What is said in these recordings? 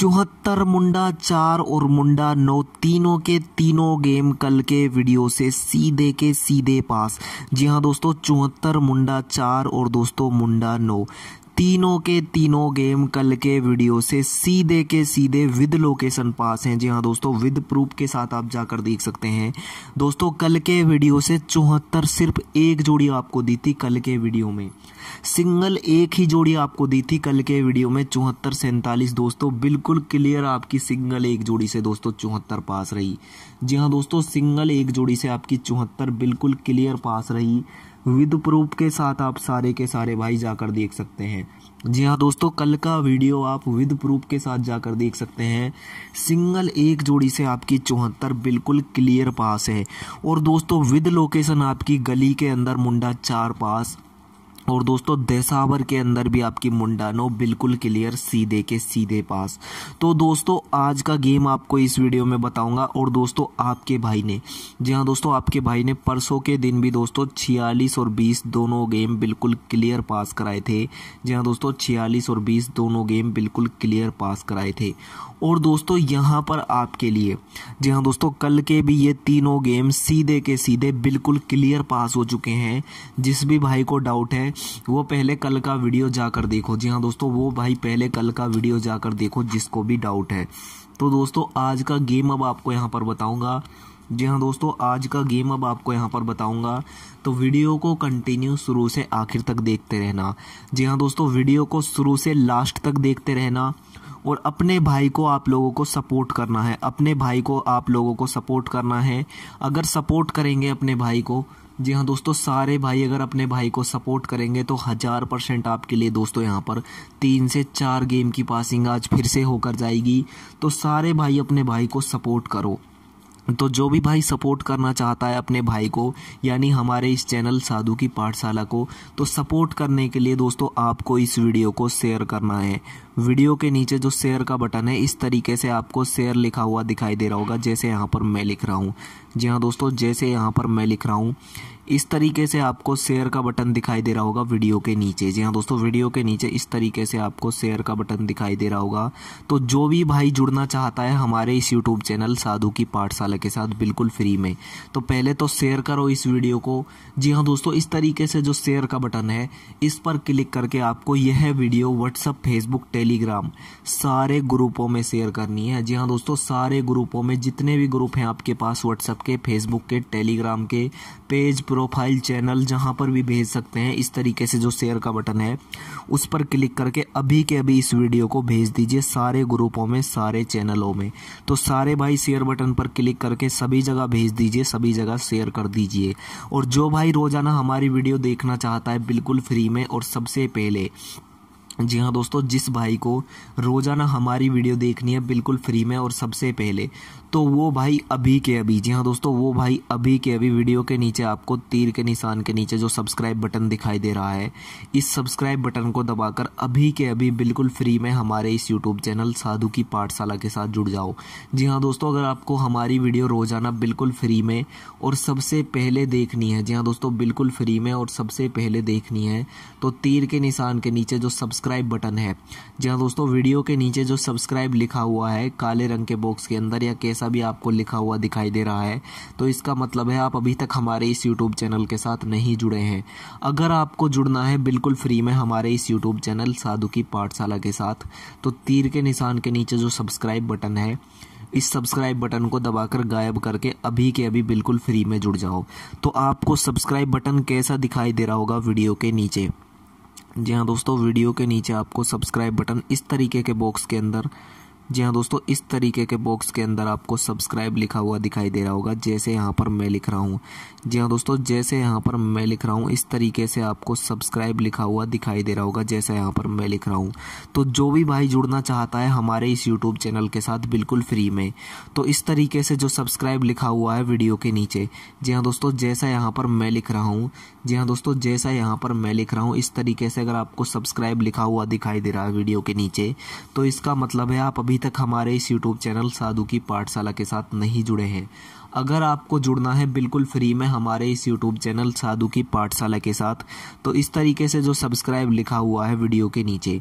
चौहत्तर मुंडा चार और मुंडा नौ तीनों के तीनों गेम कल के वीडियो से सीधे के सीधे पास जी हाँ दोस्तों चौहत्तर मुंडा चार और दोस्तों मुंडा नौ तीनों के तीनों गेम कल के वीडियो से सीधे के सीधे विद लोकेशन पास हैं जी हाँ दोस्तों विद प्रूफ के साथ आप जाकर देख सकते हैं दोस्तों कल के वीडियो से चौहत्तर सिर्फ एक जोड़ी आपको दी थी कल के वीडियो में सिंगल एक ही जोड़ी आपको दी थी कल के वीडियो में चौहत्तर सैंतालीस दोस्तों बिल्कुल क्लियर आपकी सिंगल एक जोड़ी से दोस्तों चौहत्तर पास रही जी हाँ दोस्तों सिंगल एक जोड़ी से आपकी चौहत्तर बिल्कुल क्लियर पास रही विद प्रूफ के साथ आप सारे के सारे भाई जाकर देख सकते हैं जी हाँ दोस्तों कल का वीडियो आप विद प्रूफ के साथ जाकर देख सकते हैं सिंगल एक जोड़ी से आपकी चौहत्तर बिल्कुल क्लियर पास है और दोस्तों विद लोकेशन आपकी गली के अंदर मुंडा चार पास और दोस्तों दसावर के अंदर भी आपकी मुंडानो बिल्कुल क्लियर सीधे के सीधे पास तो दोस्तों आज का गेम आपको इस वीडियो में बताऊंगा और दोस्तों आपके भाई ने जी हाँ दोस्तों आपके भाई ने परसों के दिन भी दोस्तों छियालीस और बीस दोनों गेम बिल्कुल क्लियर पास कराए थे जी हाँ दोस्तों छियालीस और बीस दोनों गेम बिल्कुल क्लियर पास कराए थे और दोस्तों यहाँ पर आपके लिए जी हाँ दोस्तों कल के भी ये तीनों गेम सीधे के सीधे बिल्कुल क्लियर पास हो चुके हैं जिस भी भाई को डाउट है वो पहले कल का वीडियो जाकर देखो जी हाँ दोस्तों वो भाई पहले कल का वीडियो जाकर देखो जिसको भी डाउट है तो दोस्तों आज का गेम अब आपको यहाँ पर बताऊँगा जी हाँ दोस्तों आज का गेम अब आपको यहाँ पर बताऊंगा तो वीडियो को कंटिन्यू शुरू से आखिर तक देखते रहना जी हाँ दोस्तों वीडियो को शुरू से लास्ट तक देखते रहना और अपने भाई को आप लोगों को सपोर्ट करना है अपने भाई को आप लोगों को सपोर्ट करना है अगर सपोर्ट करेंगे अपने भाई को जी हाँ दोस्तों सारे भाई अगर अपने भाई को सपोर्ट करेंगे तो हज़ार परसेंट आपके लिए दोस्तों यहाँ पर तीन से चार गेम की पासिंग आज फिर से होकर जाएगी तो सारे भाई अपने भाई को सपोर्ट करो तो जो भी भाई सपोर्ट करना चाहता है अपने भाई को यानी हमारे इस चैनल साधु की पाठशाला को तो सपोर्ट करने के लिए दोस्तों आपको इस वीडियो को शेयर करना है वीडियो के नीचे जो शेयर का बटन है इस तरीके से आपको शेयर लिखा हुआ दिखाई दे रहा होगा जैसे यहाँ पर मैं लिख रहा हूँ जी हाँ दोस्तों जैसे यहाँ पर मैं लिख रहा हूँ इस तरीके से आपको शेयर का बटन दिखाई दे रहा होगा वीडियो के नीचे जी हाँ दोस्तों वीडियो के नीचे इस तरीके से आपको शेयर का बटन दिखाई दे रहा होगा तो जो भी भाई जुड़ना चाहता है हमारे इस यूट्यूब चैनल साधु की पाठशाला के साथ बिल्कुल फ्री में तो पहले तो शेयर करो इस वीडियो को जी हाँ दोस्तों इस तरीके से जो शेयर का बटन है इस पर क्लिक करके आपको यह video WhatsApp Facebook tele Telegram सारे ग्रुपों में शेयर करनी है जी हाँ दोस्तों सारे ग्रुपों में जितने भी ग्रुप हैं आपके पास व्हाट्सअप के फेसबुक के टेलीग्राम के पेज प्रोफाइल चैनल जहाँ पर भी भेज सकते हैं इस तरीके से जो शेयर का बटन है उस पर क्लिक करके अभी के अभी इस वीडियो को भेज दीजिए सारे ग्रुपों में सारे चैनलों में तो सारे भाई शेयर बटन पर क्लिक करके सभी जगह भेज दीजिए सभी जगह शेयर कर दीजिए और जो भाई रोज़ाना हमारी वीडियो देखना चाहता है बिल्कुल फ्री में और सबसे पहले जी हाँ दोस्तों जिस भाई को रोज़ाना हमारी वीडियो देखनी है बिल्कुल फ्री में और सबसे पहले तो वो भाई अभी के अभी जी हाँ दोस्तों वो भाई अभी के अभी वीडियो के नीचे आपको तीर के निशान के नीचे जो सब्सक्राइब बटन दिखाई दे रहा है इस सब्सक्राइब बटन को दबाकर अभी के अभी बिल्कुल फ्री में हमारे इस यूट्यूब चैनल साधु की पाठशाला के साथ जुड़ जाओ जी हाँ दोस्तों अगर आपको हमारी वीडियो रोज़ाना बिल्कुल फ्री में और सबसे पहले देखनी है जी हाँ दोस्तों बिल्कुल फ्री में और सबसे पहले देखनी है तो तीर के निशान के नीचे जो सब्सक्राइब बटन है जी हाँ दोस्तों वीडियो के नीचे जो सब्सक्राइब लिखा हुआ है काले रंग के बॉक्स के अंदर या केस जैसा भी आपको लिखा हुआ दिखाई दे रहा है तो इसका मतलब है आप अभी तक हमारे इस यूट्यूब चैनल के साथ नहीं जुड़े हैं अगर आपको जुड़ना है बिल्कुल फ्री में हमारे इस यूट्यूब चैनल साधु की पाठशाला के साथ तो तीर के निशान के नीचे जो सब्सक्राइब बटन है इस सब्सक्राइब बटन को दबाकर गायब करके अभी के अभी बिल्कुल फ्री में जुड़ जाओ तो आपको सब्सक्राइब बटन कैसा दिखाई दे रहा होगा वीडियो के नीचे जी हाँ दोस्तों वीडियो के नीचे आपको सब्सक्राइब बटन इस तरीके के बॉक्स के अंदर जी हाँ दोस्तों इस तरीके के बॉक्स के अंदर आपको सब्सक्राइब लिखा हुआ दिखाई दे रहा होगा जैसे यहाँ पर मैं लिख रहा हूँ जी हाँ दोस्तों जैसे यहाँ पर मैं लिख रहा हूँ इस तरीके से आपको सब्सक्राइब लिखा हुआ दिखाई दे रहा होगा जैसे यहाँ पर मैं लिख रहा हूँ तो जो भी भाई जुड़ना चाहता है हमारे इस यूट्यूब चैनल के साथ बिल्कुल फ्री में तो इस तरीके से जो सब्सक्राइब लिखा हुआ है वीडियो के नीचे जी हाँ दोस्तों जैसा यहाँ पर मैं लिख रहा हूँ जी हाँ दोस्तों जैसा यहाँ पर मैं लिख रहा हूँ इस तरीके से अगर आपको सब्सक्राइब लिखा हुआ दिखाई दे रहा है वीडियो के नीचे तो इसका मतलब है आप अभी तक हमारे इस यूट्यूब चैनल साधु की पाठशाला के साथ नहीं जुड़े हैं अगर आपको जुड़ना है बिल्कुल फ्री में हमारे इस यूट्यूब चैनल साधु की पाठशाला के साथ तो इस तरीके से जो सब्सक्राइब लिखा हुआ है वीडियो के नीचे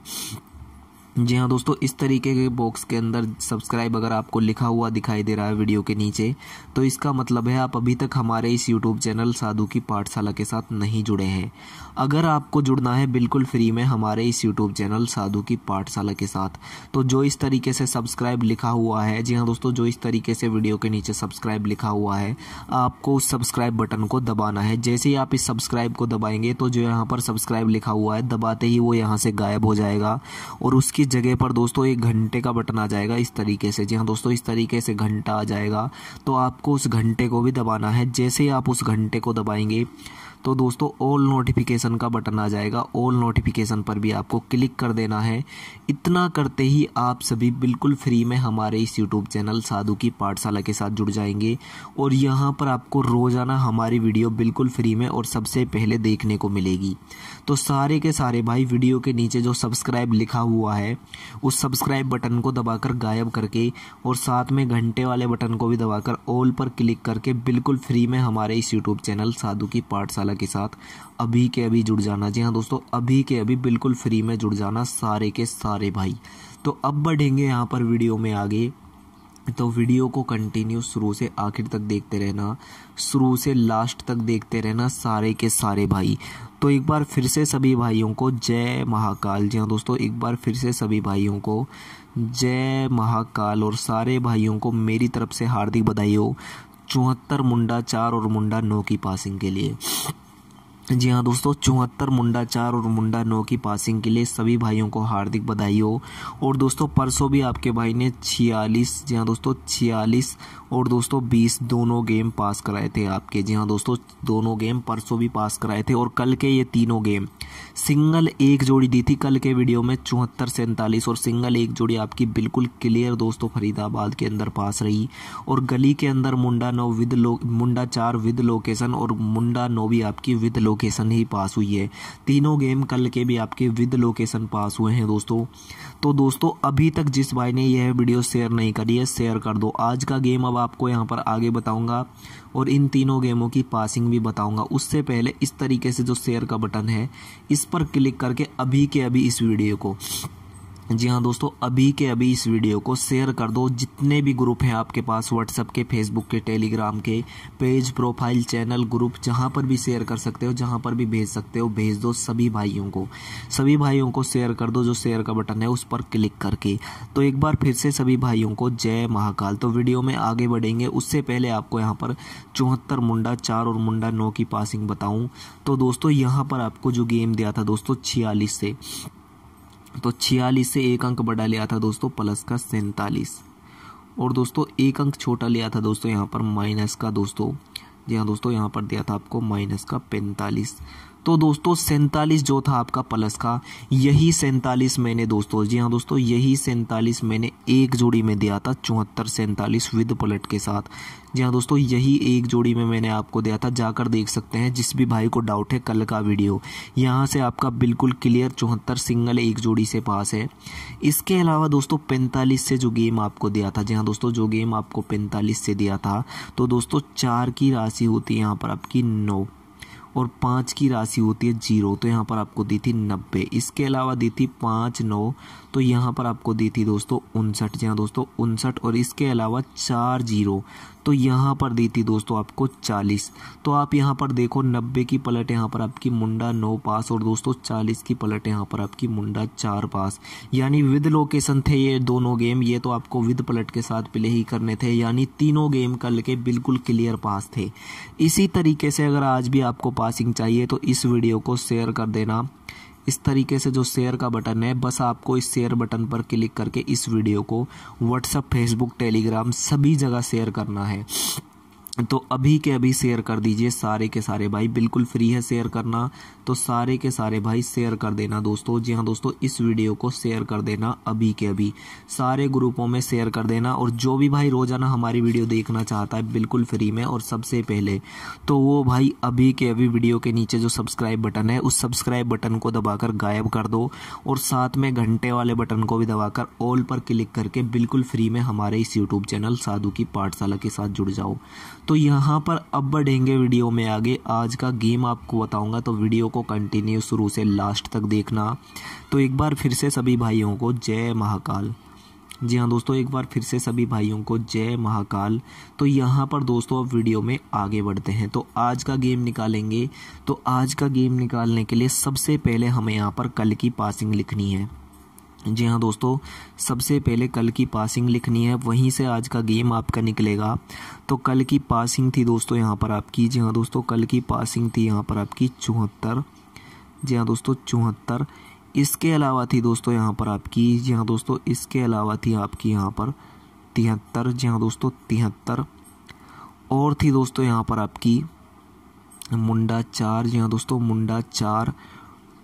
जी हाँ दोस्तों इस तरीके के बॉक्स के अंदर सब्सक्राइब अगर आपको लिखा हुआ दिखाई दे रहा है वीडियो के नीचे तो इसका मतलब है आप अभी तक हमारे इस यूट्यूब चैनल साधु की पाठशाला के साथ नहीं जुड़े हैं अगर आपको जुड़ना है बिल्कुल फ्री में हमारे इस यूट्यूब चैनल साधु की पाठशाला के साथ तो जो इस तरीके से सब्सक्राइब लिखा हुआ है जी हाँ दोस्तों जो इस तरीके से वीडियो के नीचे सब्सक्राइब लिखा हुआ है आपको उस सब्सक्राइब बटन को दबाना है जैसे ही आप इस सब्सक्राइब को दबाएंगे तो जो यहाँ पर सब्सक्राइब लिखा हुआ है दबाते ही वो यहाँ से गायब हो जाएगा और उसकी जगह पर दोस्तों एक घंटे का बटन आ जाएगा इस तरीके से जी हाँ दोस्तों इस तरीके से घंटा आ जाएगा तो आपको उस घंटे को भी दबाना है जैसे ही आप उस घंटे को दबाएंगे तो दोस्तों ऑल नोटिफिकेशन का बटन आ जाएगा ऑल नोटिफिकेशन पर भी आपको क्लिक कर देना है इतना करते ही आप सभी बिल्कुल फ्री में हमारे इस यूट्यूब चैनल साधु की पाठशाला के साथ जुड़ जाएंगे और यहाँ पर आपको रोज़ाना हमारी वीडियो बिल्कुल फ्री में और सबसे पहले देखने को मिलेगी तो सारे के सारे भाई वीडियो के नीचे जो सब्सक्राइब लिखा हुआ है उस सब्सक्राइब बटन को दबाकर गायब करके और साथ में घंटे वाले बटन को भी दबाकर ऑल पर क्लिक करके बिल्कुल फ्री में हमारे इस यूट्यूब चैनल साधु की पाठशाला वाला के साथ अभी के अभी जुड़ जाना जी हाँ दोस्तों अभी के अभी बिल्कुल फ्री में जुड़ जाना सारे के सारे भाई तो अब बढ़ेंगे यहाँ पर वीडियो में आगे तो वीडियो को कंटिन्यू शुरू से आखिर तक देखते रहना शुरू से लास्ट तक देखते रहना सारे के सारे भाई तो एक बार फिर से सभी भाइयों को जय महाकाल जी हाँ दोस्तों एक बार फिर से सभी भाइयों को जय महाकाल और सारे भाइयों को मेरी तरफ से हार्दिक बधाई हो चौहत्तर मुंडा चार और मुंडा नौ की पासिंग के लिए जी हाँ दोस्तों चौहत्तर मुंडा चार और मुंडा नौ की पासिंग के लिए सभी भाइयों को हार्दिक बधाई हो और दोस्तों परसों भी आपके भाई ने छियालीस जी हाँ दोस्तों छियालीस और दोस्तों बीस दोनों गेम पास कराए थे आपके जी हाँ दोस्तों दोनों गेम परसों भी पास कराए थे और कल के ये तीनों गेम सिंगल एक जोड़ी दी थी कल के वीडियो में चौहत्तर सैंतालीस और सिंगल एक जोड़ी आपकी बिल्कुल क्लियर दोस्तों फरीदाबाद के अंदर पास रही और गली के अंदर मुंडा नौ विद लो मुंडा चार विद लोकेशन और मुंडा नौ भी आपकी विद लोकेशन ही पास हुई है तीनों गेम कल के भी आपके विद लोकेशन पास हुए हैं दोस्तों तो दोस्तों अभी तक जिस भाई ने यह वीडियो शेयर नहीं करी है शेयर कर दो आज का गेम अब आपको यहाँ पर आगे बताऊँगा और इन तीनों गेमों की पासिंग भी बताऊंगा उससे पहले इस तरीके से जो शेयर का बटन है इस पर क्लिक करके अभी के अभी इस वीडियो को जी हाँ दोस्तों अभी के अभी इस वीडियो को शेयर कर दो जितने भी ग्रुप हैं आपके पास व्हाट्सअप के फेसबुक के टेलीग्राम के पेज प्रोफाइल चैनल ग्रुप जहाँ पर भी शेयर कर सकते हो जहाँ पर भी भेज सकते हो भेज दो सभी भाइयों को सभी भाइयों को शेयर कर दो जो शेयर का बटन है उस पर क्लिक करके तो एक बार फिर से सभी भाइयों को जय महाकाल तो वीडियो में आगे बढ़ेंगे उससे पहले आपको यहाँ पर चौहत्तर मुंडा चार और मुंडा नौ की पासिंग बताऊँ तो दोस्तों यहाँ पर आपको जो गेम दिया था दोस्तों छियालीस से तो छियालीस से एक अंक बड़ा लिया था दोस्तों प्लस का सैंतालीस और दोस्तों एक अंक छोटा लिया था दोस्तों यहाँ पर माइनस का दोस्तों जी हाँ दोस्तों यहाँ पर दिया था आपको माइनस का पैंतालीस तो दोस्तों सैंतालीस जो था आपका प्लस का यही सैंतालीस मैंने दोस्तों जी हाँ दोस्तों यही सैंतालीस मैंने एक जोड़ी में दिया था चौहत्तर सैंतालीस विद पलट के साथ जी हाँ दोस्तों यही एक जोड़ी में मैंने आपको दिया था जाकर देख सकते हैं जिस भी भाई को डाउट है कल का वीडियो यहाँ से आपका बिल्कुल क्लियर चौहत्तर सिंगल एक जोड़ी से पास है इसके अलावा दोस्तों पैंतालीस से जो गेम आपको दिया था जी हाँ दोस्तों जो गेम आपको पैंतालीस से दिया था तो दोस्तों चार की राशि होती है यहाँ पर आपकी नौ और पाँच की राशि होती है जीरो तो यहाँ पर आपको दी थी नब्बे इसके अलावा दी थी पाँच नौ तो यहाँ पर आपको दी थी दोस्तों उनसठ जी हाँ दोस्तों उनसठ और इसके अलावा चार जीरो तो यहाँ पर दी थी दोस्तों आपको चालीस तो आप यहाँ पर देखो नब्बे की पलट यहाँ पर आपकी मुंडा नौ पास और दोस्तों चालीस की पलट यहाँ पर आपकी मुंडा चार पास यानी विद लोकेशन थे ये दोनों गेम ये तो आपको विद पलट के साथ प्ले ही करने थे यानी तीनों गेम कल के बिल्कुल क्लियर पास थे इसी तरीके से अगर आज भी आपको पासिंग चाहिए तो इस वीडियो को शेयर कर देना इस तरीके से जो शेयर का बटन है बस आपको इस शेयर बटन पर क्लिक करके इस वीडियो को व्हाट्सअप फेसबुक टेलीग्राम सभी जगह शेयर करना है तो अभी के अभी शेयर कर दीजिए सारे के सारे भाई बिल्कुल फ्री है शेयर करना तो सारे के सारे भाई शेयर कर देना दोस्तों जी हाँ दोस्तों इस वीडियो को शेयर कर देना अभी के अभी सारे ग्रुपों में शेयर कर देना और जो भी भाई रोज़ाना हमारी वीडियो देखना चाहता है बिल्कुल फ्री में और सबसे पहले तो वो भाई अभी के अभी वीडियो के नीचे जो सब्सक्राइब बटन है उस सब्सक्राइब बटन को दबाकर गायब कर दो और साथ में घंटे वाले बटन को भी दबाकर ऑल पर क्लिक करके बिल्कुल फ्री में हमारे इस यूट्यूब चैनल साधु की पाठशाला के साथ जुड़ जाओ तो यहाँ पर अब बढ़ेंगे वीडियो में आगे आज का गेम आपको बताऊँगा तो वीडियो को कंटिन्यू शुरू से लास्ट तक देखना तो एक बार फिर से सभी भाइयों को जय महाकाल जी हाँ दोस्तों एक बार फिर से सभी भाइयों को जय महाकाल तो यहाँ पर दोस्तों अब वीडियो में आगे बढ़ते हैं तो आज का गेम निकालेंगे तो आज का गेम निकालने के लिए सबसे पहले हमें यहाँ पर कल की पासिंग लिखनी है जी हाँ दोस्तों सबसे पहले कल की पासिंग लिखनी है वहीं से आज का गेम आपका निकलेगा तो कल की पासिंग थी दोस्तों यहाँ पर आपकी जी हाँ दोस्तों कल की पासिंग थी यहाँ पर आपकी चौहत्तर जी हाँ दोस्तों चौहत्तर इसके अलावा थी दोस्तों यहाँ पर आपकी जी हाँ दोस्तों इसके अलावा थी आपकी यहाँ पर तिहत्तर जी हाँ दोस्तों तिहत्तर और थी दोस्तों यहाँ पर आपकी मुंडा चार जी हाँ दोस्तों मुंडा चार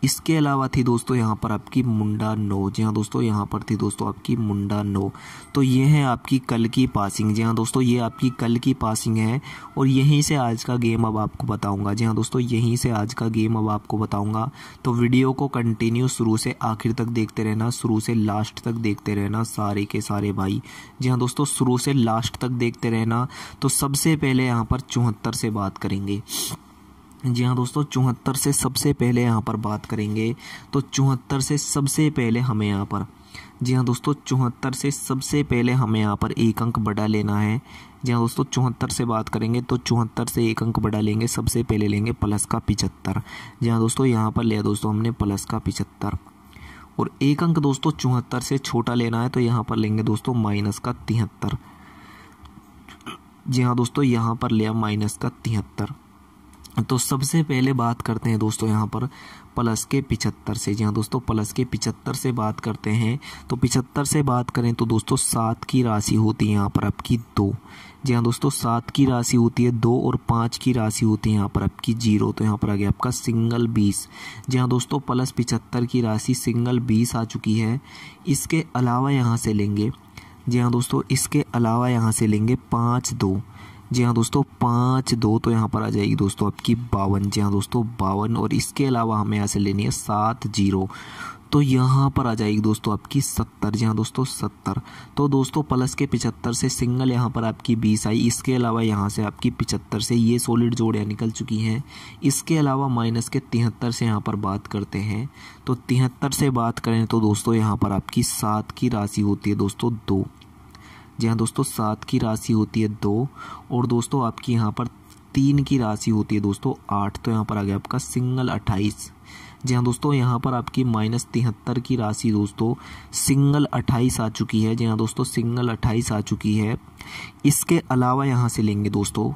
इसके अलावा थी दोस्तों यहाँ पर आपकी मुंडा नो जी हाँ दोस्तों यहाँ पर थी दोस्तों आपकी मुंडा नो तो ये है आपकी कल की पासिंग जी हाँ दोस्तों ये आपकी कल की पासिंग है और यहीं से आज का गेम अब आपको बताऊंगा जी हाँ दोस्तों यहीं से आज का गेम अब आपको बताऊंगा तो वीडियो को कंटिन्यू शुरू से आखिर तक देखते रहना शुरू से लास्ट तक देखते रहना सारे के सारे भाई जी हाँ दोस्तों शुरू से लास्ट तक देखते रहना तो सबसे पहले यहाँ पर चौहत्तर से बात करेंगे जी हाँ दोस्तों चौहत्तर से सबसे पहले यहाँ पर बात करेंगे तो चौहत्तर से सबसे पहले हमें यहाँ पर जी हाँ दोस्तों चौहत्तर से सबसे पहले हमें यहाँ पर एक अंक बड़ा लेना है जी हाँ दोस्तों चौहत्तर से बात करेंगे तो चौहत्तर से एक अंक बड़ा लेंगे सबसे पहले लेंगे प्लस का पिचहत्तर जी हाँ दोस्तों यहाँ पर लिया दोस्तों हमने प्लस का पिचहत्तर और एक अंक दोस्तों चौहत्तर से छोटा लेना है तो यहाँ पर लेंगे दोस्तों माइनस का तिहत्तर जी हाँ दोस्तों यहाँ पर लिया माइनस का तिहत्तर तो सबसे पहले बात करते हैं दोस्तों यहाँ पर प्लस के पिचत्तर से जी हाँ दोस्तों प्लस के पिचत्तर से बात करते हैं तो पिछहत्तर से बात करें तो दोस्तों सात की राशि होती है यहाँ पर आपकी दो जी हाँ दोस्तों सात की राशि होती है दो और पाँच की राशि होती है यहाँ पर आपकी जीरो तो यहाँ पर आ गया आपका सिंगल बीस जी हाँ दोस्तों प्लस पिचहत्तर की राशि सिंगल बीस आ चुकी है इसके अलावा यहाँ से लेंगे जी हाँ दोस्तों इसके अलावा यहाँ से लेंगे पाँच दो जी हाँ दोस्तों पाँच दो तो यहाँ पर आ जाएगी दोस्तों आपकी बावन जी हाँ दोस्तों बावन और इसके अलावा हमें यहाँ से लेनी है सात जीरो तो यहाँ पर आ जाएगी दोस्तों आपकी सत्तर जी हाँ दोस्तों सत्तर तो दोस्तों प्लस के पिचहत्तर से सिंगल यहाँ पर आपकी बीस आई इसके अलावा यहाँ से आपकी पिचहत्तर से ये सॉलिड जोड़ियाँ निकल चुकी हैं इसके अलावा माइनस के तिहत्तर से यहाँ पर बात करते हैं तो तिहत्तर से बात करें तो दोस्तों यहाँ पर आपकी सात की राशि होती है दोस्तों दो जी हाँ दोस्तों सात की राशि होती है दो और दोस्तों आपकी यहाँ पर तीन की राशि होती है दोस्तों आठ तो यहाँ पर आ गया आपका सिंगल अट्ठाईस जी हाँ दोस्तों यहाँ पर आपकी माइनस तिहत्तर की राशि दोस्तों सिंगल अट्ठाईस आ चुकी है जी हाँ दोस्तों सिंगल अट्ठाईस आ चुकी है इसके अलावा यहाँ से लेंगे दोस्तों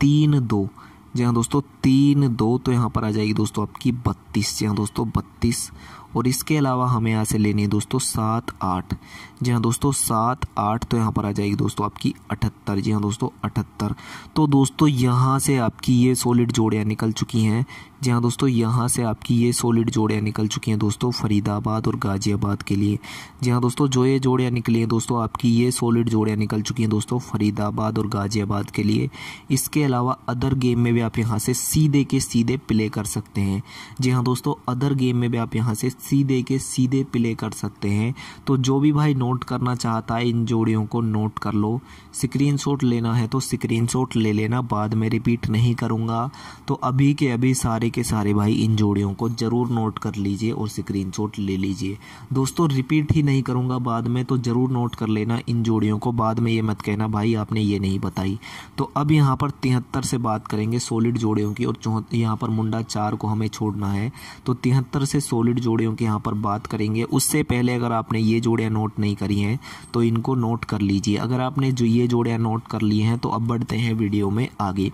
तीन दो जी हाँ दोस्तों तीन दो तो यहाँ पर आ जाएगी दोस्तों आपकी बत्तीस जी हाँ दोस्तों बत्तीस और इसके अलावा हमें यहाँ से लेनी है दोस्तों सात आठ जी हाँ दोस्तों सात आठ तो यहाँ पर आ जाएगी दोस्तों आपकी अठहत्तर जी हाँ दोस्तों अठहत्तर तो दोस्तों यहाँ से आपकी ये सॉलिड जोड़ियाँ निकल चुकी हैं जी हाँ दोस्तों यहाँ से आपकी ये सॉलिड जोड़ियाँ निकल चुकी हैं दोस्तों फरीदाबाद और गाज़ियाबाद के लिए जी हाँ दोस्तों जो ये जोड़ियाँ निकली हैं दोस्तों आपकी ये सॉलिड जोड़ियाँ निकल चुकी हैं दोस्तों फरीदाबाद और गाज़ियाबाद के लिए इसके अलावा अदर गेम में भी आप यहाँ से सीधे के सीधे प्ले कर सकते हैं जी हाँ दोस्तों अदर गेम में भी आप यहाँ से सीधे के सीधे प्ले कर सकते हैं तो जो भी भाई नोट करना चाहता है इन जोड़ियों को नोट कर लो स्क्रीन लेना है तो स्क्रीन ले लेना बाद में रिपीट नहीं करूँगा तो अभी के अभी सारे के सारे भाई इन जोड़ियों को ज़रूर नोट कर लीजिए और स्क्रीन ले लीजिए दोस्तों रिपीट ही नहीं करूँगा बाद में तो ज़रूर नोट कर लेना इन जोड़ियों को बाद में ये मत कहना भाई आपने ये नहीं बताई तो अब यहाँ पर तिहत्तर से बात करेंगे सोलिड जोड़ियों की और यहाँ पर मुंडा चार को हमें छोड़ना है तो तिहत्तर से सोलिड जोड़ियों की यहाँ पर बात करेंगे उससे पहले अगर आपने ये जोड़ियाँ नोट नहीं करी हैं तो इनको नोट कर लीजिए अगर आपने जो ये जोड़ियाँ नोट कर ली हैं तो अब बढ़ते हैं वीडियो में आगे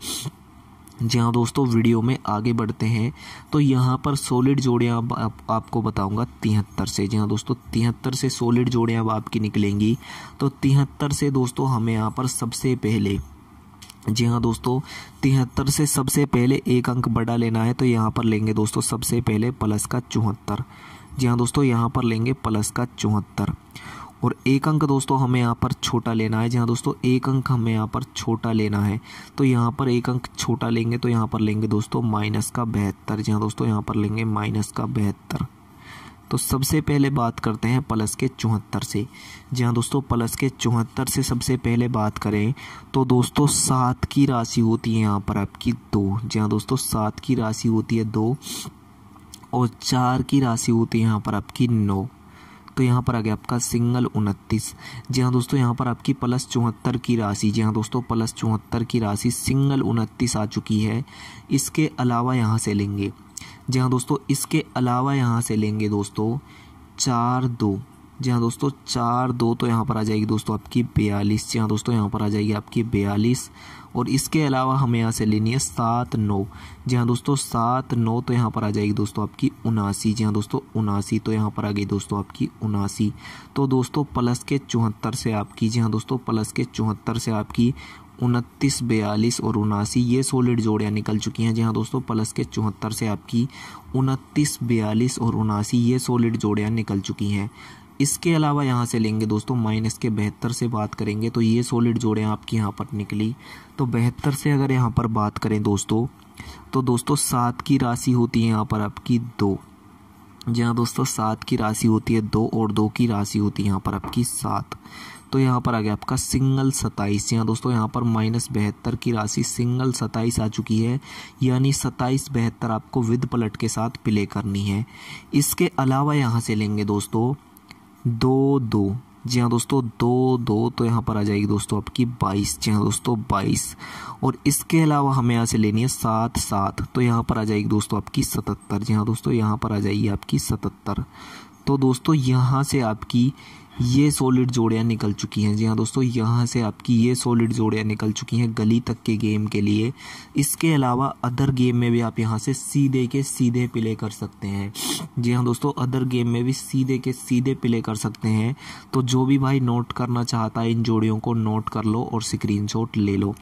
जी हाँ दोस्तों वीडियो में आगे बढ़ते हैं तो यहाँ पर सॉलिड जोड़ियाँ आप, आप, आपको बताऊँगा तिहत्तर से जी हाँ दोस्तों तिहत्तर से सॉलिड जोड़ियाँ अब आपकी निकलेंगी तो तिहत्तर से दोस्तों हमें यहाँ पर सबसे पहले जी हाँ दोस्तों तिहत्तर से सबसे पहले एक अंक बड़ा लेना है तो यहाँ पर लेंगे दोस्तों सबसे पहले प्लस का चौहत्तर जी हाँ दोस्तों यहाँ पर लेंगे प्लस का चौहत्तर और एक अंक दोस्तों हमें यहाँ पर छोटा लेना है जहाँ दोस्तों एक अंक हमें यहाँ पर छोटा लेना है तो यहाँ पर एक अंक छोटा लेंगे तो यहाँ पर लेंगे दोस्तों माइनस का बहत्तर जहाँ दोस्तों यहाँ पर लेंगे माइनस का बहत्तर तो सबसे पहले बात करते हैं प्लस के चौहत्तर से जहाँ दोस्तों प्लस के चौहत्तर से सबसे पहले बात करें तो दोस्तों सात की राशि होती है यहाँ पर आपकी दो जहाँ दोस्तों सात की राशि होती है दो और चार की राशि होती है यहाँ पर आपकी नौ तो यहाँ पर आ गया आपका सिंगल उनतीस जी हाँ दोस्तों यहाँ पर आपकी प्लस चौहत्तर की राशि जी हाँ दोस्तों प्लस चौहत्तर की राशि सिंगल उनतीस आ चुकी है इसके अलावा यहाँ से लेंगे जी हाँ दोस्तों इसके अलावा यहाँ से लेंगे दोस्तों चार दो जी हाँ दोस्तों चार दो तो यहाँ पर आ जाएगी दोस्तों आपकी बयालीस जी हाँ दोस्तों यहाँ पर आ जाएगी आपकी बयालीस और इसके अलावा हमें यहाँ से लेनी है सात नौ जी हाँ दोस्तों सात नौ तो यहाँ पर आ जाएगी दोस्तों आपकी उनासी जी हाँ दोस्तों उनासी तो यहाँ पर आ गई दोस्तों आपकी उनासी तो दोस्तों प्लस के चौहत्तर से आपकी जी हाँ दोस्तों प्लस के चौहत्तर से आपकी उनतीस बयालीस और उनासी ये सॉलिड जोड़ियाँ निकल चुकी हैं जी हाँ दोस्तों प्लस के चौहत्तर से आपकी उनतीस बयालीस और उनासी ये सॉलिड जोड़ियाँ निकल चुकी हैं इसके अलावा यहाँ से लेंगे दोस्तों माइनस के बेहतर से बात करेंगे तो ये सॉलिड जोड़ें आपकी यहाँ पर निकली तो बेहतर से अगर यहाँ पर बात करें दोस्तों तो दोस्तों सात की राशि होती है यहाँ पर आपकी दो जी हाँ दोस्तों सात की राशि होती है दो और दो की राशि होती है यहाँ पर आपकी सात तो यहाँ पर आ गया आपका सिंगल सताइस यहाँ दोस्तों यहाँ पर माइनस बहत्तर की राशि सिंगल सताइस आ चुकी है यानी सताइस बहत्तर आपको विद पलट के साथ प्ले करनी है इसके अलावा यहाँ से लेंगे दोस्तों दो दो जी हाँ दोस्तों दो दो तो यहाँ पर आ जाएगी दोस्तों आपकी बाईस जी हाँ दोस्तों बाईस और इसके अलावा हमें यहाँ से लेनी है सात सात तो यहाँ पर आ जाएगी दोस्तों आपकी सतहत्तर जी हाँ दोस्तों यहाँ पर आ जाएगी आपकी सतहत्तर तो दोस्तों यहाँ से आपकी ये सॉलिड जोड़ियाँ निकल चुकी हैं जी हाँ दोस्तों यहाँ से आपकी ये सॉलिड जोड़ियाँ निकल चुकी हैं गली तक के गेम के लिए इसके अलावा अदर गेम में भी आप यहाँ से सीधे के सीधे प्ले कर सकते हैं जी हाँ दोस्तों अदर गेम में भी सीधे के सीधे प्ले कर सकते हैं तो जो भी भाई नोट करना चाहता है इन जोड़ियों को नोट कर लो और स्क्रीन ले लो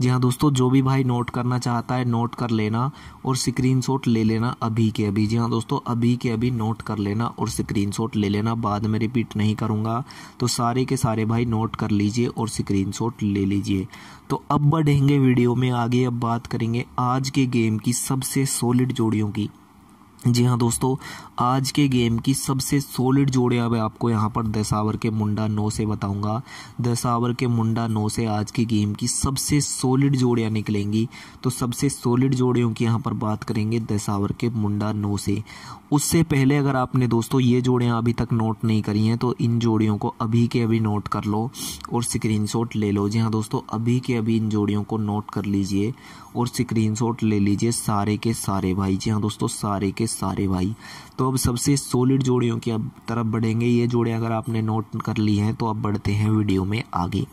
जी हाँ दोस्तों जो भी भाई नोट करना चाहता है नोट कर लेना और स्क्रीन ले लेना अभी के अभी जी हाँ दोस्तों अभी के अभी नोट कर लेना और स्क्रीन ले लेना बाद में रिपीट नहीं करूँगा तो सारे के सारे भाई नोट कर लीजिए और स्क्रीन ले लीजिए तो अब बढ़ेंगे वीडियो में आगे अब बात करेंगे आज के गेम की सबसे सॉलिड जोड़ियों की जी हाँ दोस्तों आज के गेम की सबसे सॉलिड जोड़े अब आपको यहाँ पर दसावर के मुंडा नौ से बताऊंगा दसावर के मुंडा नौ से आज के गेम की सबसे सॉलिड जोड़ियाँ निकलेंगी तो सबसे सॉलिड जोड़ियों की यहाँ पर बात करेंगे दसावर के मुंडा नौ से उससे पहले अगर आपने दोस्तों ये जोड़ियाँ अभी तक नोट नहीं करी हैं तो इन जोड़ियों को अभी के अभी नोट कर लो और स्क्रीन ले लो जी हाँ दोस्तों अभी के अभी इन जोड़ियों को नोट कर लीजिए और स्क्रीनशॉट ले लीजिए सारे के सारे भाई जी हाँ दोस्तों सारे के सारे भाई तो अब सबसे सॉलिड जोड़ियों की अब तरफ बढ़ेंगे ये जोड़े अगर आपने नोट कर ली हैं तो अब बढ़ते हैं वीडियो में आगे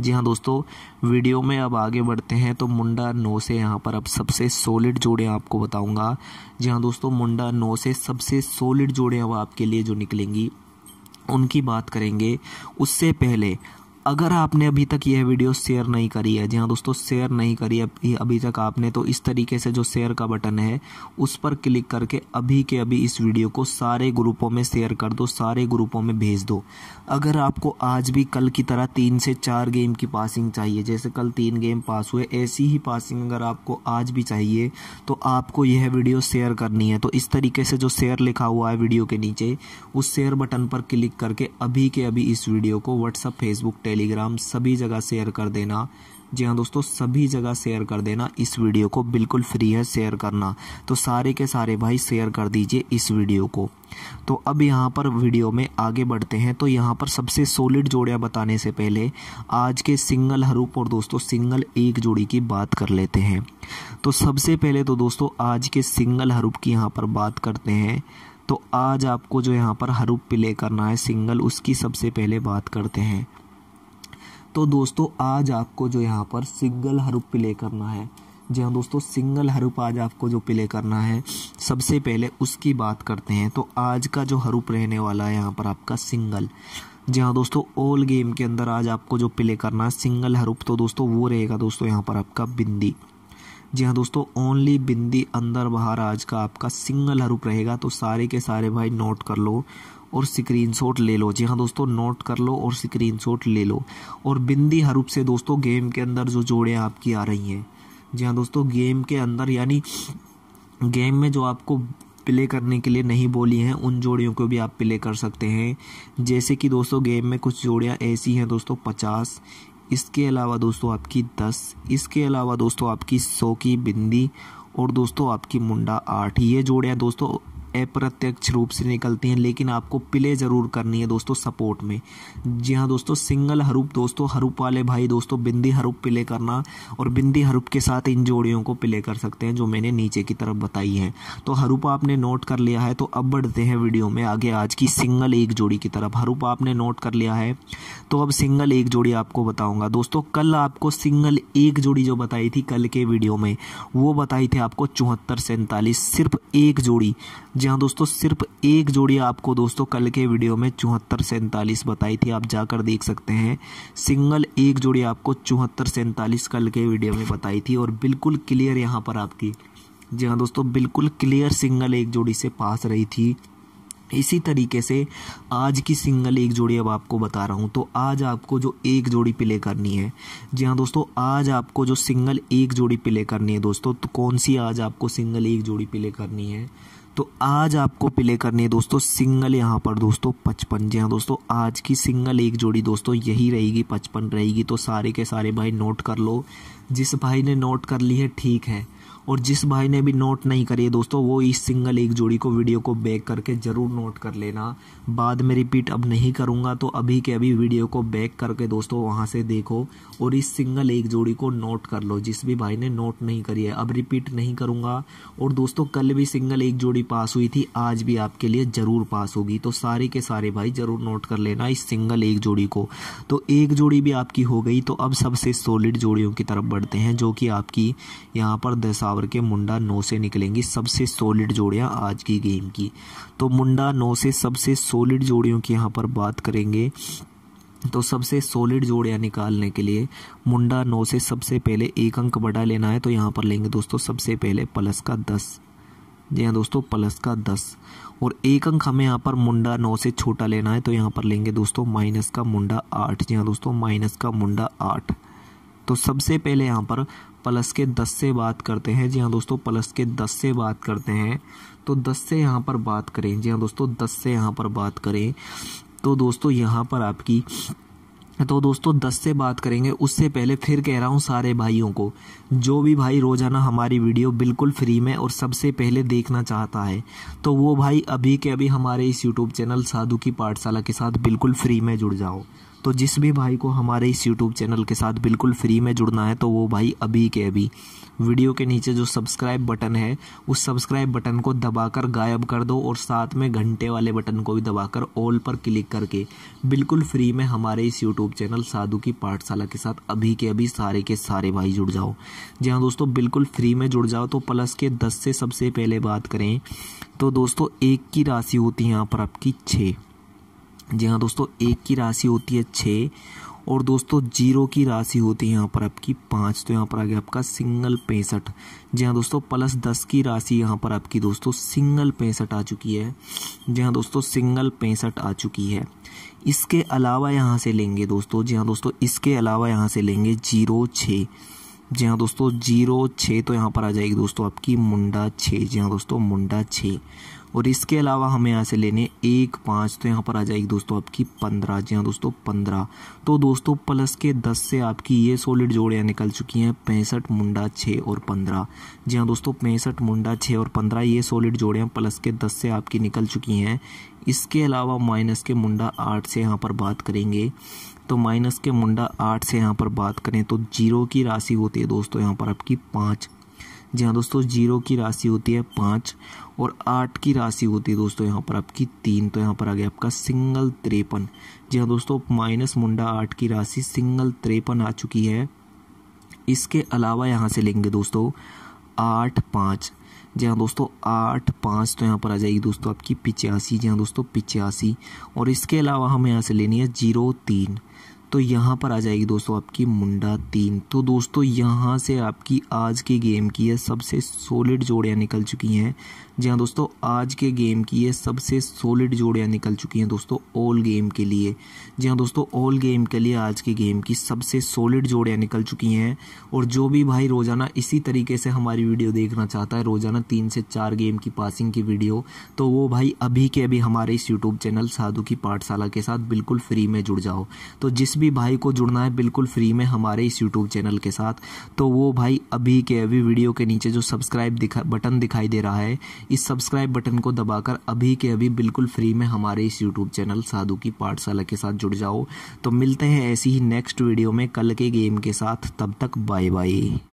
जी हाँ दोस्तों वीडियो में अब आगे बढ़ते हैं तो मुंडा नौ से यहाँ पर अब सबसे सॉलिड जोड़े आपको बताऊंगा जी हाँ दोस्तों मुंडा नौ से सबसे सॉलिड जोड़े अब आपके लिए जो निकलेंगी उनकी बात करेंगे उससे पहले अगर आपने अभी तक यह वीडियो शेयर नहीं करी है जी हाँ दोस्तों शेयर नहीं करी है अभी तक आपने तो इस तरीके से जो शेयर का बटन है उस पर क्लिक करके अभी के अभी इस वीडियो को सारे ग्रुपों में शेयर कर दो सारे ग्रुपों में भेज दो अगर आपको आज भी कल की तरह तीन से चार गेम की पासिंग चाहिए जैसे कल तीन गेम पास हुए ऐसी ही पासिंग अगर आपको आज भी चाहिए तो आपको यह वीडियो शेयर करनी है तो इस तरीके से जो शेयर लिखा हुआ है वीडियो के नीचे उस शेयर बटन पर क्लिक करके अभी के अभी इस वीडियो को व्हाट्सअप फेसबुक टेलीग्राम सभी जगह शेयर कर देना जी हाँ दोस्तों सभी जगह शेयर कर देना इस वीडियो को बिल्कुल फ्री है शेयर करना तो सारे के सारे भाई शेयर कर दीजिए इस वीडियो को तो अब यहाँ पर वीडियो में आगे बढ़ते हैं तो यहाँ पर सबसे सॉलिड जोड़ियाँ बताने से पहले आज के सिंगल हरूप और दोस्तों सिंगल एक जोड़ी की बात कर लेते हैं तो सबसे पहले तो दोस्तों आज के सिंगल हरूप की यहाँ पर बात करते हैं तो आज आपको जो यहाँ पर हरूप प्ले करना है सिंगल उसकी सबसे पहले बात करते हैं तो दोस्तों आज आपको जो यहाँ पर सिंगल हरूप प्ले करना है जी हाँ दोस्तों सिंगल हरूप आज आपको जो प्ले करना है सबसे पहले उसकी बात करते हैं तो आज का जो हरूप रहने वाला है यहाँ पर आपका सिंगल जी हाँ दोस्तों ऑल गेम के अंदर आज आपको जो प्ले करना है सिंगल हरूप तो दोस्तों वो रहेगा दोस्तों यहाँ पर आपका बिंदी जी हाँ दोस्तों ओनली बिंदी अंदर बाहर आज का आपका सिंगल हरूप रहेगा तो सारे के सारे भाई नोट कर लो और शॉट ले लो जी हाँ दोस्तों नोट कर लो और शॉट ले लो और बिंदी हरूप से दोस्तों गेम के अंदर जो जोड़ें आपकी आ रही हैं जी हाँ दोस्तों गेम के अंदर यानी गेम में जो आपको प्ले करने के लिए नहीं बोली हैं उन जोड़ियों को भी आप प्ले कर सकते हैं जैसे कि दोस्तों गेम में कुछ जोड़ियाँ ऐसी हैं दोस्तों पचास इसके अलावा दोस्तों आपकी दस इसके अलावा दोस्तों आपकी सौ की बिंदी और दोस्तों आपकी मुंडा आठ ये जोड़ियाँ दोस्तों अप्रत्यक्ष रूप से निकलती हैं लेकिन आपको प्ले ज़रूर करनी है दोस्तों सपोर्ट में जी हाँ दोस्तों सिंगल हरूप दोस्तों हरूप वाले भाई दोस्तों बिंदी हरूप प्ले करना और बिंदी हरूप के साथ इन जोड़ियों को प्ले कर सकते हैं जो मैंने नीचे की तरफ बताई है तो हरूप आपने नोट कर लिया है तो अब बढ़ते हैं वीडियो में आगे आज की सिंगल एक जोड़ी की तरफ हरूप आपने नोट कर लिया है तो अब सिंगल एक जोड़ी आपको बताऊंगा दोस्तों कल आपको सिंगल एक जोड़ी जो बताई थी कल के वीडियो में वो बताई थी आपको चौहत्तर सैंतालीस सिर्फ एक जोड़ी जी हाँ दोस्तों सिर्फ एक जोड़ी आपको दोस्तों कल के वीडियो में चौहत्तर सैंतालीस बताई थी आप जाकर देख सकते हैं सिंगल एक जोड़ी आपको चौहत्तर सैंतालीस कल के वीडियो में बताई थी और बिल्कुल क्लियर यहाँ पर आपकी जी हाँ दोस्तों बिल्कुल क्लियर सिंगल एक जोड़ी से पास रही थी इसी तरीके से आज की सिंगल एक जोड़ी अब आपको बता रहा हूँ तो आज आपको जो एक जोड़ी प्ले करनी है जी हाँ दोस्तों आज आपको जो सिंगल एक जोड़ी प्ले करनी है दोस्तों तो कौन सी आज आपको सिंगल एक जोड़ी प्ले करनी है तो आज आपको प्ले करनी है दोस्तों सिंगल यहाँ पर दोस्तों पचपन जी हाँ दोस्तों आज की सिंगल एक जोड़ी दोस्तों यही रहेगी पचपन रहेगी तो सारे के सारे भाई नोट कर लो जिस भाई ने नोट कर ली है ठीक है और जिस भाई ने भी नोट नहीं करी है दोस्तों वो इस सिंगल एक जोड़ी को वीडियो को बैक करके ज़रूर नोट कर लेना बाद में रिपीट अब नहीं करूँगा तो अभी के अभी वीडियो को बैक करके दोस्तों वहाँ से देखो और इस सिंगल एक जोड़ी को नोट कर लो जिस भी भाई ने नोट नहीं करी है अब रिपीट नहीं करूँगा और दोस्तों कल भी सिंगल एक जोड़ी पास हुई थी आज भी आपके लिए ज़रूर पास होगी तो सारे के सारे भाई ज़रूर नोट कर लेना इस सिंगल एक जोड़ी को तो एक जोड़ी भी आपकी हो गई तो अब सबसे सॉलिड जोड़ियों की तरफ बढ़ते हैं जो कि आपकी यहाँ पर दशा पावर के मुंडा नौ से निकलेंगी सबसे सॉलिड जोड़ियाँ आज की गेम की तो मुंडा नौ से सबसे सॉलिड जोड़ियों की यहाँ पर बात करेंगे तो सबसे सॉलिड जोड़ियाँ निकालने के लिए मुंडा नौ से सबसे पहले एक अंक बड़ा लेना है तो यहाँ पर लेंगे दोस्तों सबसे पहले प्लस का दस जी हाँ दोस्तों प्लस का दस और एक अंक हमें यहाँ पर मुंडा नौ से छोटा लेना है तो यहाँ पर लेंगे दोस्तों माइनस का मुंडा आठ जी हाँ दोस्तों माइनस का मुंडा आठ तो सबसे पहले यहाँ पर प्लस के दस से बात करते हैं जी हाँ दोस्तों प्लस के दस से बात करते हैं तो दस से यहाँ पर बात करें जी हाँ दोस्तों दस से यहाँ पर बात करें तो दोस्तों यहाँ पर आपकी तो दोस्तों दस से बात करेंगे उससे पहले फिर कह रहा हूँ सारे भाइयों को जो भी भाई रोज़ाना हमारी वीडियो बिल्कुल फ्री में और सबसे पहले देखना चाहता है तो वो भाई अभी के अभी हमारे इस यूट्यूब चैनल साधु की पाठशाला के साथ बिल्कुल फ्री में जुड़ जाओ तो जिस भी भाई को हमारे इस यूट्यूब चैनल के साथ बिल्कुल फ्री में जुड़ना है तो वो भाई अभी के अभी वीडियो के नीचे जो सब्सक्राइब बटन है उस सब्सक्राइब बटन को दबाकर गायब कर दो और साथ में घंटे वाले बटन को भी दबाकर ऑल पर क्लिक करके बिल्कुल फ्री में हमारे इस यूट्यूब चैनल साधु की पाठशाला के साथ अभी के अभी सारे के सारे भाई जुड़ जाओ जी हाँ दोस्तों बिल्कुल फ्री में जुड़ जाओ तो प्लस के दस से सबसे पहले बात करें तो दोस्तों एक की राशि होती है यहाँ पर आपकी छः जी हाँ दोस्तों एक की राशि होती है छः और दोस्तों जीरो की राशि होती है यहाँ पर आपकी पाँच तो यहाँ पर आ गया आपका सिंगल पैंसठ जी हाँ दोस्तों प्लस दस की राशि यहाँ पर आपकी दोस्तों सिंगल पैंसठ आ चुकी है जी हाँ दोस्तों सिंगल पैंसठ आ चुकी है इसके अलावा यहाँ से लेंगे दोस्तों जी हाँ दोस्तों इसके अलावा यहाँ से लेंगे जीरो छः जी हाँ दोस्तों जीरो छः तो यहाँ पर आ जाएगी दोस्तों आपकी मुंडा छः जी हाँ दोस्तों मुंडा छः और इसके अलावा हमें यहाँ से लेने एक पाँच तो यहाँ पर आ जाएगी दोस्तों आपकी पंद्रह जी हाँ दोस्तों पंद्रह तो दोस्तों प्लस के दस से आपकी ये सॉलिड जोड़ियाँ निकल चुकी हैं पैंसठ मुंडा छः और पंद्रह जी हाँ दोस्तों पैंसठ मुंडा छः और पंद्रह ये सॉलिड जोड़ियाँ प्लस के दस से आपकी निकल चुकी हैं इसके अलावा माइनस के मुंडा आठ से यहाँ पर बात करेंगे तो माइनस के मुंडा आठ से यहाँ पर बात करें तो जीरो की राशि होती है दोस्तों यहाँ पर आपकी पाँच जी हाँ दोस्तों जीरो की राशि होती है पाँच और आठ की राशि होती है दोस्तों यहाँ पर आपकी तीन तो यहाँ पर आ गया आपका सिंगल त्रेपन जी हाँ दोस्तों माइनस मुंडा आठ की राशि सिंगल त्रेपन आ चुकी है इसके अलावा यहाँ से लेंगे दोस्तों आठ पाँच जी हाँ दोस्तों आठ पाँच तो यहाँ पर आ जाएगी दोस्तों आपकी पिचासी जी हाँ दोस्तों पिचासी और इसके अलावा हमें यहाँ से लेनी है जीरो तीन तो यहाँ पर आ जाएगी दोस्तों आपकी मुंडा तीन तो दोस्तों यहाँ से आपकी आज के गेम की है सबसे सॉलिड जोड़ियाँ निकल चुकी हैं जी हाँ दोस्तों आज के गेम की है सबसे सॉलिड जोड़ियाँ निकल चुकी हैं दोस्तों ऑल गेम के लिए जी हाँ दोस्तों ऑल गेम के लिए आज के गेम की सबसे सॉलिड जोड़ियाँ निकल चुकी हैं और जो भी भाई रोज़ाना इसी तरीके से हमारी वीडियो देखना चाहता है रोज़ाना तीन से चार गेम की पासिंग की वीडियो तो वो भाई अभी के अभी हमारे इस यूट्यूब चैनल साधु की पाठशाला के साथ बिल्कुल फ्री में जुड़ जाओ तो जिस भी भी भाई को जुड़ना है बिल्कुल फ्री में हमारे इस यूट्यूब चैनल के साथ तो वो भाई अभी के अभी वीडियो के नीचे जो सब्सक्राइब दिखा बटन दिखाई दे रहा है इस सब्सक्राइब बटन को दबाकर अभी के अभी बिल्कुल फ्री में हमारे इस यूट्यूब चैनल साधु की पाठशाला के साथ जुड़ जाओ तो मिलते हैं ऐसी ही नेक्स्ट वीडियो में कल के गेम के साथ तब तक बाय बाय